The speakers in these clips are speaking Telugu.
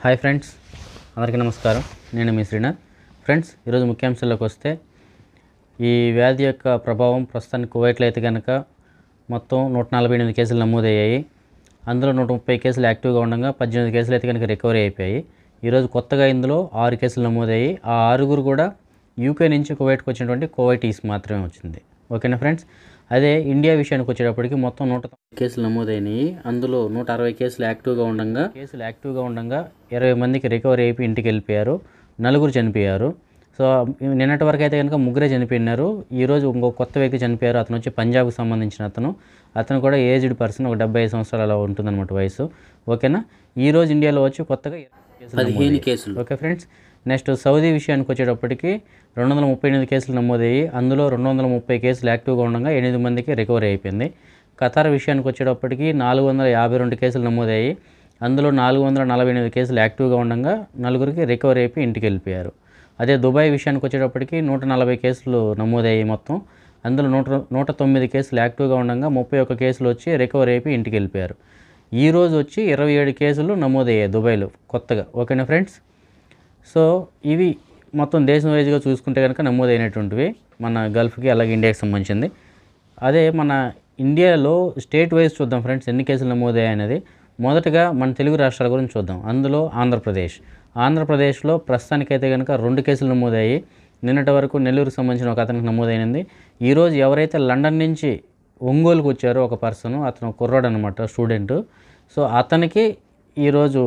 హాయ్ ఫ్రెండ్స్ అందరికీ నమస్కారం నేను మీ శ్రీనాథ్ ఫ్రెండ్స్ ఈరోజు ముఖ్యాంశాల్లోకి వస్తే ఈ వ్యాధి యొక్క ప్రభావం ప్రస్తుతానికి కువైట్లో అయితే కనుక మొత్తం నూట నలభై ఎనిమిది కేసులు నమోదయ్యాయి అందులో నూట ముప్పై కేసులు యాక్టివ్గా ఉండగా పద్దెనిమిది కేసులు అయితే కనుక రికవరీ అయిపోయాయి ఈరోజు కొత్తగా ఇందులో ఆరు కేసులు నమోదయ్యాయి ఆ ఆరుగురు కూడా యూకే నుంచి కువైట్కి వచ్చినటువంటి ఈస్ మాత్రమే వచ్చింది ఓకేనా ఫ్రెండ్స్ అదే ఇండియా విషయానికి వచ్చేటప్పటికి మొత్తం నూట కేసులు నమోదైనవి అందులో నూట అరవై కేసులు యాక్టివ్గా ఉండగా కేసులు యాక్టివ్గా ఉండగా ఇరవై మందికి రికవరీ అయిపోయి ఇంటికి వెళ్ళిపోయారు నలుగురు చనిపోయారు సో నిన్నటి వరకు అయితే కనుక ముగ్గురే చనిపోయినారు ఈరోజు ఇంకో కొత్త వ్యక్తి చనిపోయారు అతను వచ్చి పంజాబ్కి సంబంధించిన అతను అతను కూడా ఏజ్డ్ పర్సన్ ఒక డెబ్బై సంవత్సరాలు అలా ఉంటుందన్నమాట వయసు ఓకేనా ఈరోజు ఇండియాలో వచ్చి కొత్తగా కేసులు ఓకే ఫ్రెండ్స్ నెక్స్ట్ సౌదీ విషయానికి వచ్చేటప్పటికి రెండు వందల ముప్పై ఎనిమిది కేసులు నమోదయ్యి అందులో రెండు వందల ముప్పై కేసులు యాక్టివ్గా ఉండగా ఎనిమిది మందికి రికవరీ అయిపోయింది ఖతార్ విషయానికి వచ్చేటప్పటికి నాలుగు వందల యాభై రెండు కేసులు నమోదయ్యాయి అందులో నాలుగు వందల నలభై ఎనిమిది కేసులు యాక్టివ్గా ఉండగా నలుగురికి రికవరీ అయిపోయి ఇంటికి వెళ్ళిపోయారు అదే దుబాయ్ విషయానికి వచ్చేటప్పటికి నూట నలభై కేసులు నమోదయ్యాయి మొత్తం అందులో నూట నూట తొమ్మిది కేసులు యాక్టివ్గా ఉండగా ముప్పై ఒక్క కేసులు వచ్చి రికవరీ అయిపోయి ఇంటికి వెళ్ళిపోయారు ఈరోజు వచ్చి ఇరవై ఏడు కేసులు నమోదయ్యాయి దుబాయ్లో కొత్తగా ఓకేనా ఫ్రెండ్స్ సో ఇవి మొత్తం దేశం వైజ్గా చూసుకుంటే కనుక నమోదైనటువంటివి మన గల్ఫ్కి అలాగే ఇండియాకి సంబంధించింది అదే మన ఇండియాలో స్టేట్ వైజ్ చూద్దాం ఫ్రెండ్స్ ఎన్ని కేసులు నమోదయ్యాయనేది మొదటగా మన తెలుగు రాష్ట్రాల గురించి చూద్దాం అందులో ఆంధ్రప్రదేశ్ ఆంధ్రప్రదేశ్లో ప్రస్తుతానికైతే కనుక రెండు కేసులు నమోదయ్యాయి నిన్నటి వరకు నెల్లూరుకు సంబంధించిన ఒక అతనికి నమోదైనది ఈరోజు ఎవరైతే లండన్ నుంచి ఒంగోలుకు వచ్చారో ఒక పర్సన్ అతను కుర్రాడు అనమాట స్టూడెంట్ సో అతనికి ఈరోజు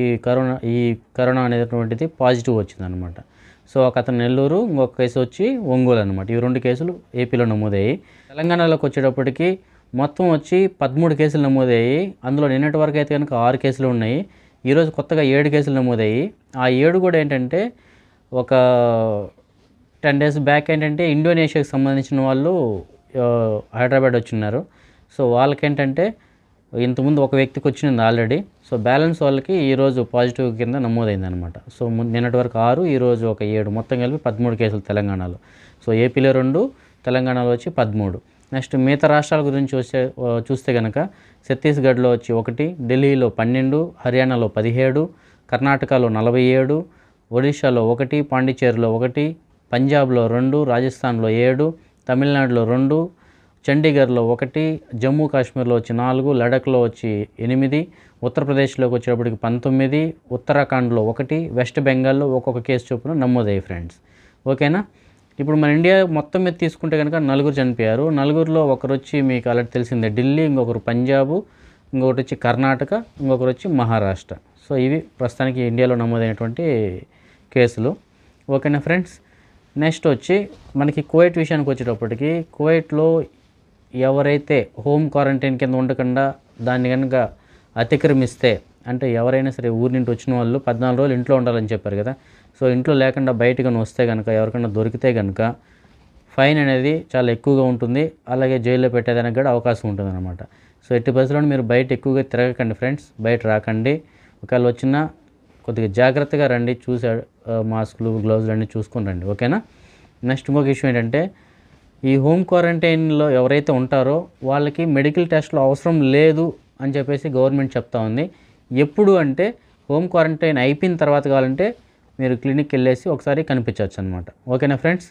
ఈ కరోనా ఈ కరోనా అనేటువంటిది పాజిటివ్ వచ్చిందనమాట సో ఒక అతను నెల్లూరు ఇంకొక కేసు వచ్చి ఒంగోలు అనమాట ఈ రెండు కేసులు ఏపీలో నమోదయ్యాయి తెలంగాణలోకి వచ్చేటప్పటికి మొత్తం వచ్చి పదమూడు కేసులు నమోదయ్యాయి అందులో నిన్నటి వరకు అయితే కనుక ఆరు కేసులు ఉన్నాయి ఈరోజు కొత్తగా ఏడు కేసులు నమోదయ్యాయి ఆ ఏడు కూడా ఏంటంటే ఒక టెన్ డేస్ బ్యాక్ ఏంటంటే ఇండోనేషియాకి సంబంధించిన వాళ్ళు హైదరాబాద్ వచ్చిన్నారు సో వాళ్ళకేంటంటే ఇంతకుముందు ఒక వ్యక్తికి వచ్చింది ఆల్రెడీ సో బ్యాలెన్స్ వాళ్ళకి ఈరోజు పాజిటివ్ కింద నమోదైంది అనమాట సో నిన్నటి వరకు ఆరు ఈరోజు ఒక ఏడు మొత్తం కలిపి పదమూడు కేసులు తెలంగాణలో సో ఏపీలో రెండు తెలంగాణలో వచ్చి పదమూడు నెక్స్ట్ మిగతా రాష్ట్రాల గురించి వచ్చే చూస్తే కనుక ఛత్తీస్గఢ్లో వచ్చి ఒకటి ఢిల్లీలో పన్నెండు హర్యానాలో పదిహేడు కర్ణాటకలో నలభై ఏడు ఒడిషాలో ఒకటి పాండిచేరిలో ఒకటి పంజాబ్లో రెండు రాజస్థాన్లో ఏడు తమిళనాడులో రెండు చండీగఢ్లో ఒకటి జమ్మూ కాశ్మీర్లో వచ్చి నాలుగు లడఖ్లో వచ్చి ఎనిమిది ఉత్తరప్రదేశ్లోకి వచ్చేటప్పటికి పంతొమ్మిది ఉత్తరాఖండ్లో ఒకటి వెస్ట్ బెంగాల్లో ఒక్కొక్క కేసు చొప్పున నమోదయ్యాయి ఫ్రెండ్స్ ఓకేనా ఇప్పుడు మన ఇండియా మొత్తం మీద తీసుకుంటే కనుక నలుగురు చనిపోయారు నలుగురిలో ఒకరు వచ్చి మీకు అలర్ట్ తెలిసిందే ఢిల్లీ ఇంకొకరు పంజాబు ఇంకొకటి వచ్చి కర్ణాటక ఇంకొకరు వచ్చి మహారాష్ట్ర సో ఇవి ప్రస్తుతానికి ఇండియాలో నమోదైనటువంటి కేసులు ఓకేనా ఫ్రెండ్స్ నెక్స్ట్ వచ్చి మనకి కువైట్ విషయానికి వచ్చేటప్పటికి కువైట్లో ఎవరైతే హోమ్ క్వారంటైన్ కింద ఉండకుండా దాన్ని కనుక అతిక్రమిస్తే అంటే ఎవరైనా సరే ఊరి నుండి వచ్చిన వాళ్ళు పద్నాలుగు రోజులు ఇంట్లో ఉండాలని చెప్పారు కదా సో ఇంట్లో లేకుండా బయటకు వస్తే కనుక ఎవరికైనా దొరికితే కనుక ఫైన్ అనేది చాలా ఎక్కువగా ఉంటుంది అలాగే జైల్లో పెట్టేదానికి కూడా అవకాశం ఉంటుంది అనమాట సో ఎట్టి పరిస్థితుల్లో మీరు బయట ఎక్కువగా తిరగకండి ఫ్రెండ్స్ బయట రాకండి ఒకవేళ వచ్చినా కొద్దిగా జాగ్రత్తగా రండి చూసే మాస్కులు గ్లౌజులు అన్నీ చూసుకుని రండి ఓకేనా నెక్స్ట్ ఇంకొక ఇష్యూ ఏంటంటే ఈ హోమ్ క్వారంటైన్లో ఎవరైతే ఉంటారో వాళ్ళకి మెడికల్ టెస్ట్లు అవసరం లేదు అని చెప్పేసి గవర్నమెంట్ చెప్తా ఉంది ఎప్పుడు అంటే హోమ్ క్వారంటైన్ అయిపోయిన తర్వాత కావాలంటే మీరు క్లినిక్కి వెళ్ళేసి ఒకసారి కనిపించవచ్చు అనమాట ఓకేనా ఫ్రెండ్స్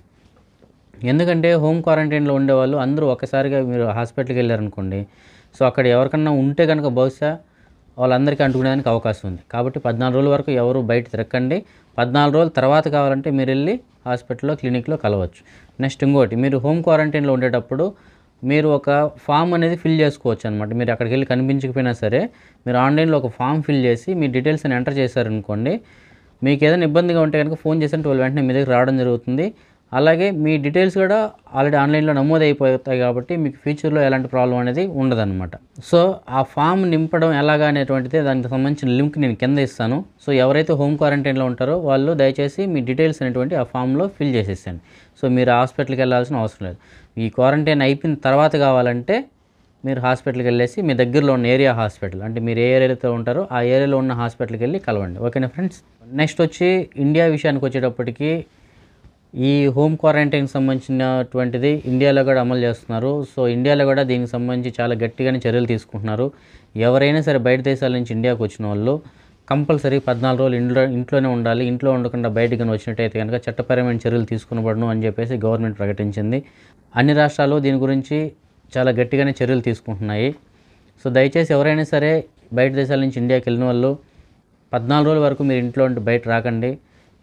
ఎందుకంటే హోమ్ క్వారంటైన్లో ఉండేవాళ్ళు అందరూ ఒకసారిగా మీరు హాస్పిటల్కి వెళ్ళారనుకోండి సో అక్కడ ఎవరికన్నా ఉంటే కనుక బహుశా వాళ్ళందరికీ అంటుకునేదానికి అవకాశం ఉంది కాబట్టి పద్నాలుగు రోజుల వరకు ఎవరు బయట తిరగండి పద్నాలుగు రోజుల తర్వాత కావాలంటే మీరు వెళ్ళి హాస్పిటల్లో క్లినిక్లో కలవచ్చు నెక్స్ట్ ఇంకోటి మీరు హోమ్ క్వారంటైన్లో ఉండేటప్పుడు మీరు ఒక ఫామ్ అనేది ఫిల్ చేసుకోవచ్చు అనమాట మీరు అక్కడికి వెళ్ళి కనిపించకపోయినా సరే మీరు ఆన్లైన్లో ఒక ఫామ్ ఫిల్ చేసి మీ డీటెయిల్స్ అని ఎంటర్ చేశారనుకోండి మీకు ఏదైనా ఇబ్బందిగా ఉంటే కనుక ఫోన్ చేసినట్టు వాళ్ళు వెంటనే మీ దగ్గర రావడం జరుగుతుంది అలాగే మీ డీటెయిల్స్ కూడా ఆల్రెడీ ఆన్లైన్లో నమోదైపోతాయి కాబట్టి మీకు ఫ్యూచర్లో ఎలాంటి ప్రాబ్లం అనేది ఉండదన్నమాట సో ఆ ఫామ్ నింపడం ఎలాగా అనేటువంటిది దానికి సంబంధించిన లింక్ నేను కింద ఇస్తాను సో ఎవరైతే హోమ్ క్వారంటైన్లో ఉంటారో వాళ్ళు దయచేసి మీ డీటెయిల్స్ అనేటువంటి ఆ ఫామ్లో ఫిల్ చేసేసాను సో మీరు హాస్పిటల్కి వెళ్ళాల్సిన అవసరం లేదు ఈ క్వారంటైన్ అయిపోయిన తర్వాత కావాలంటే మీరు హాస్పిటల్కి వెళ్ళేసి మీ దగ్గరలో ఉన్న ఏరియా హాస్పిటల్ అంటే మీరు ఏ ఏరియాతో ఉంటారో ఆ ఏరియాలో ఉన్న హాస్పిటల్కి వెళ్ళి కలవండి ఓకేనా ఫ్రెండ్స్ నెక్స్ట్ వచ్చి ఇండియా విషయానికి వచ్చేటప్పటికి ఈ హోమ్ క్వారంటైన్కి సంబంధించినటువంటిది ఇండియాలో కూడా అమలు చేస్తున్నారు సో ఇండియాలో కూడా దీనికి సంబంధించి చాలా గట్టిగానే చర్యలు తీసుకుంటున్నారు ఎవరైనా సరే బయట దేశాల నుంచి ఇండియాకు వచ్చిన వాళ్ళు కంపల్సరీ పద్నాలుగు రోజులు ఇంట్లో ఇంట్లోనే ఉండాలి ఇంట్లో ఉండకుండా బయటకు వచ్చినట్టయితే కనుక చట్టపరమైన చర్యలు తీసుకునబడను అని చెప్పేసి గవర్నమెంట్ ప్రకటించింది అన్ని రాష్ట్రాలు దీని గురించి చాలా గట్టిగానే చర్యలు తీసుకుంటున్నాయి సో దయచేసి ఎవరైనా సరే బయట దేశాల నుంచి ఇండియాకి వెళ్ళిన వాళ్ళు పద్నాలుగు రోజుల వరకు మీరు ఇంట్లో ఉంటే బయట రాకండి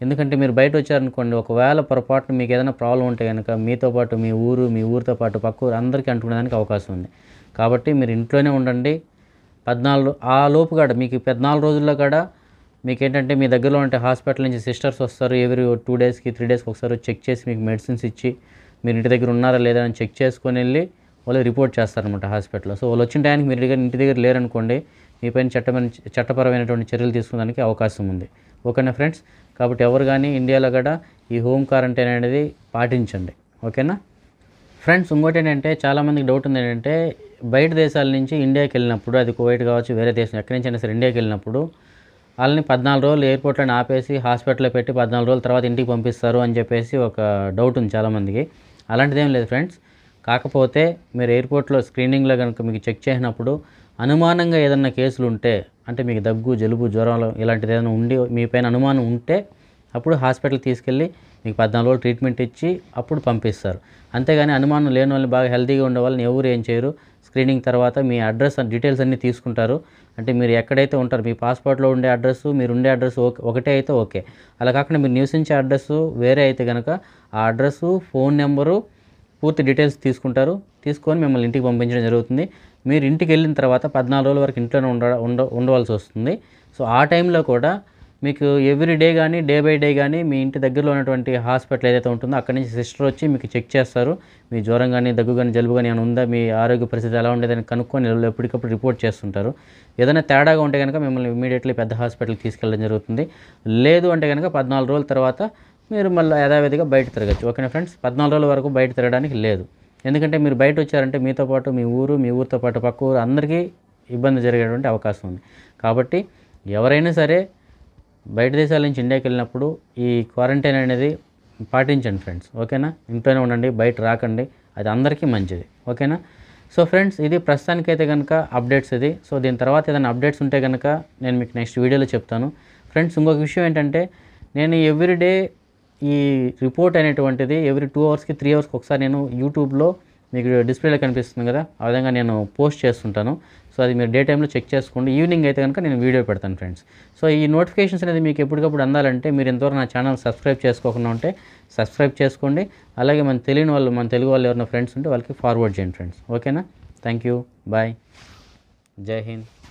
ఎందుకంటే మీరు బయట వచ్చారనుకోండి ఒకవేళ పొరపాటున మీకు ఏదైనా ప్రాబ్లం ఉంటే కనుక మీతో పాటు మీ ఊరు మీ ఊరితో పాటు పక్క ఊరు అందరికీ అంటుకునేదానికి అవకాశం ఉంది కాబట్టి మీరు ఇంట్లోనే ఉండండి పద్నాలుగు ఆ లోపు కాడ మీకు పద్నాలుగు రోజుల్లో కాడ మీకు ఏంటంటే మీ దగ్గరలో ఉంటే హాస్పిటల్ నుంచి సిస్టర్స్ వస్తారు ఎవరి టూ డేస్కి త్రీ డేస్కి ఒకసారి చెక్ చేసి మీకు మెడిసిన్స్ ఇచ్చి మీరు ఇంటి దగ్గర ఉన్నారా లేదా అని చెక్ చేసుకొని వెళ్ళి వాళ్ళు రిపోర్ట్ చేస్తారనమాట హాస్పిటల్లో సో వాళ్ళు వచ్చిన టైంకి మీరు దగ్గర ఇంటి దగ్గర లేరనుకోండి మీపైన చట్టమైన చట్టపరమైనటువంటి చర్యలు తీసుకోవడానికి అవకాశం ఉంది ఓకేనా ఫ్రెండ్స్ కాబట్టి ఎవరు కానీ ఇండియాలో కూడా ఈ హోమ్ క్వారంటైన్ అనేది పాటించండి ఓకేనా ఫ్రెండ్స్ ఇంకోటి ఏంటంటే చాలామందికి డౌట్ ఉంది ఏంటంటే బయట దేశాల నుంచి ఇండియాకి వెళ్ళినప్పుడు అది కోవైట్ కావచ్చు వేరే దేశం ఎక్కడి నుంచి అయినా సరే ఇండియాకి వెళ్ళినప్పుడు వాళ్ళని పద్నాలుగు రోజులు ఎయిర్పోర్ట్లను ఆపేసి హాస్పిటల్లో పెట్టి పద్నాలుగు రోజుల తర్వాత ఇంటికి పంపిస్తారు అని చెప్పేసి ఒక డౌట్ ఉంది చాలామందికి అలాంటిది ఏం లేదు ఫ్రెండ్స్ కాకపోతే మీరు ఎయిర్పోర్ట్లో స్క్రీనింగ్లో కనుక మీకు చెక్ చేసినప్పుడు అనుమానంగా ఏదన్నా కేసులు ఉంటే అంటే మీకు దగ్గు జలుబు జ్వరాలు ఇలాంటిది ఏదైనా ఉండి మీ పైన అనుమానం ఉంటే అప్పుడు హాస్పిటల్కి తీసుకెళ్ళి మీకు పద్నాలుగు రోజులు ట్రీట్మెంట్ ఇచ్చి అప్పుడు పంపిస్తారు అంతేగాని అనుమానం లేని వాళ్ళని బాగా హెల్తీగా ఉండే వాళ్ళని ఎవరు ఏం చేయరు స్క్రీనింగ్ తర్వాత మీ అడ్రస్ డీటెయిల్స్ అన్నీ తీసుకుంటారు అంటే మీరు ఎక్కడైతే ఉంటారు మీ పాస్పోర్ట్లో ఉండే అడ్రస్ మీరు ఉండే అడ్రస్ ఒకటే అయితే ఓకే అలా కాకుండా మీరు నివసించే అడ్రస్ వేరే అయితే కనుక ఆ అడ్రస్ ఫోన్ నెంబరు పూర్తి డీటెయిల్స్ తీసుకుంటారు తీసుకొని మిమ్మల్ని ఇంటికి పంపించడం జరుగుతుంది మీరు ఇంటికి వెళ్ళిన తర్వాత పద్నాలుగు రోజుల వరకు ఇంట్లోనే ఉండ ఉండవలసి వస్తుంది సో ఆ టైంలో కూడా మీకు ఎవ్రీ డే కానీ డే బై డే కానీ మీ ఇంటి దగ్గరలో ఉన్నటువంటి హాస్పిటల్ ఏదైతే ఉంటుందో అక్కడి నుంచి సిస్టర్ వచ్చి మీకు చెక్ చేస్తారు మీ జ్వరం కానీ దగ్గు కానీ జలుబు కానీ ఏమైనా ఉందా మీ ఆరోగ్య పరిస్థితి ఎలా ఉండేదని కనుక్కొని ఎప్పటికప్పుడు రిపోర్ట్ చేస్తుంటారు ఏదైనా తేడాగా ఉంటే కనుక మిమ్మల్ని ఇమీడియట్లీ పెద్ద హాస్పిటల్కి తీసుకెళ్ళడం జరుగుతుంది లేదు అంటే కనుక పద్నాలుగు రోజుల తర్వాత మీరు మళ్ళీ యథావిధిగా బయట తిరగచ్చు ఓకేనా ఫ్రెండ్స్ పద్నాలుగు రోజుల వరకు బయట తిరగడానికి లేదు ఎందుకంటే మీరు బయట వచ్చారంటే మీతో పాటు మీ ఊరు మీ ఊరితో పాటు పక్క ఊరు అందరికీ ఇబ్బంది జరిగేటువంటి అవకాశం ఉంది కాబట్టి ఎవరైనా సరే బయట దేశాల నుంచి ఇండియాకి వెళ్ళినప్పుడు ఈ క్వారంటైన్ అనేది పాటించండి ఫ్రెండ్స్ ఓకేనా ఇంట్లోనే ఉండండి బయట రాకండి అది అందరికీ మంచిది ఓకేనా సో ఫ్రెండ్స్ ఇది ప్రస్తుతానికైతే కనుక అప్డేట్స్ ఇది సో దీని తర్వాత ఏదైనా అప్డేట్స్ ఉంటే కనుక నేను మీకు నెక్స్ట్ వీడియోలో చెప్తాను ఫ్రెండ్స్ ఇంకొక విషయం ఏంటంటే నేను ఎవ్రీడే ఈ రిపోర్ట్ అనేటువంటిది ఎవ్రీ టూ అవర్స్కి త్రీ అవర్స్కి ఒకసారి నేను యూట్యూబ్లో మీకు డిస్ప్లేలో కనిపిస్తుంది కదా ఆ విధంగా నేను పోస్ట్ చేస్తుంటాను సో అది మీరు డే టైంలో చెక్ చేసుకోండి ఈవినింగ్ అయితే కనుక నేను వీడియో పెడతాను ఫ్రెండ్స్ సో ఈ నోటిఫికేషన్స్ అనేది మీకు ఎప్పటికప్పుడు అందాలంటే మీరు ఇంతవరకు నా ఛానల్ సబ్స్క్రైబ్ చేసుకోకుండా ఉంటే సబ్స్క్రైబ్ చేసుకోండి అలాగే మన తెలియని వాళ్ళు మన తెలుగు వాళ్ళు ఎవరైనా ఫ్రెండ్స్ ఉంటే వాళ్ళకి ఫార్వర్డ్ చేయండి ఫ్రెండ్స్ ఓకేనా థ్యాంక్ యూ బాయ్ జై హింద్